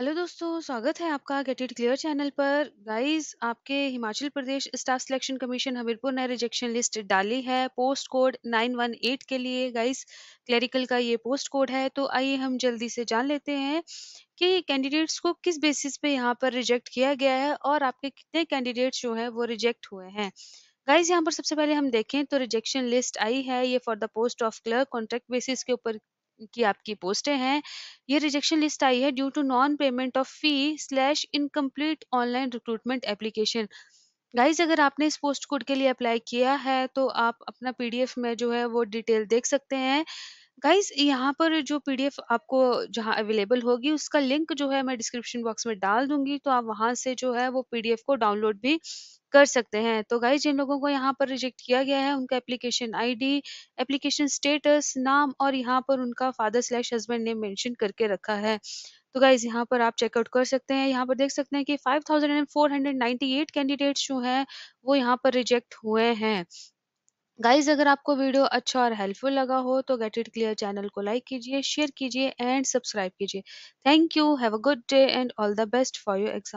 Hello दोस्तों, स्वागत है आपका गेट इट क्लियर चैनल पर। गाइस आपके Himachal Pradesh Staff Selection Commission Hamirpur ने रिजेक्शन लिस्ट डाली है पोस्ट कोड 918 के लिए गाइस क्लरिकल का ये पोस्ट कोड है तो आइए हम जल्दी से जान लेते हैं कि कैंडिडेट्स को किस बेसिस पे यहाँ पर रिजेक्ट किया गया है और आपके कितने कैंडिडेट्स जो है वो रिजेक्ट हुए हैं। गाइज यहाँ पर सबसे पहले हम देखें तो रिजेक्शन लिस्ट आई है ये for the post of clerk contract basis के ऊपर की आपकी पोस्टें हैं ये रिजेक्शन लिस्ट आई है due to non payment of fee slash incomplete online recruitment application guys अगर आपने इस पोस्ट कोड के लिए अप्लाई किया है तो आप अपना पीडीएफ में जो है वो डिटेल देख सकते हैं गाइस यहाँ पर जो पीडीएफ आपको जहाँ अवेलेबल होगी उसका लिंक जो है मैं डिस्क्रिप्शन बॉक्स में डाल दूंगी तो आप वहां से जो है वो पीडीएफ को डाउनलोड भी कर सकते हैं तो गाइज जिन लोगों को यहाँ पर रिजेक्ट किया गया है उनका एप्लीकेशन आईडी एप्लीकेशन स्टेटस नाम और यहाँ पर उनका फादर स्लैश हस्बैंड ने मेंशन करके रखा है तो गाइज यहाँ पर आप चेकआउट कर सकते हैं यहाँ पर देख सकते हैं कि 5498 कैंडिडेट्स जो हैं वो यहाँ पर रिजेक्ट हुए हैं गाइज अगर आपको वीडियो अच्छा और हेल्पफुल लगा हो तो गेट इट क्लियर चैनल को लाइक कीजिए शेयर कीजिए एंड सब्सक्राइब कीजिए thank you have a good day and all the best for your exam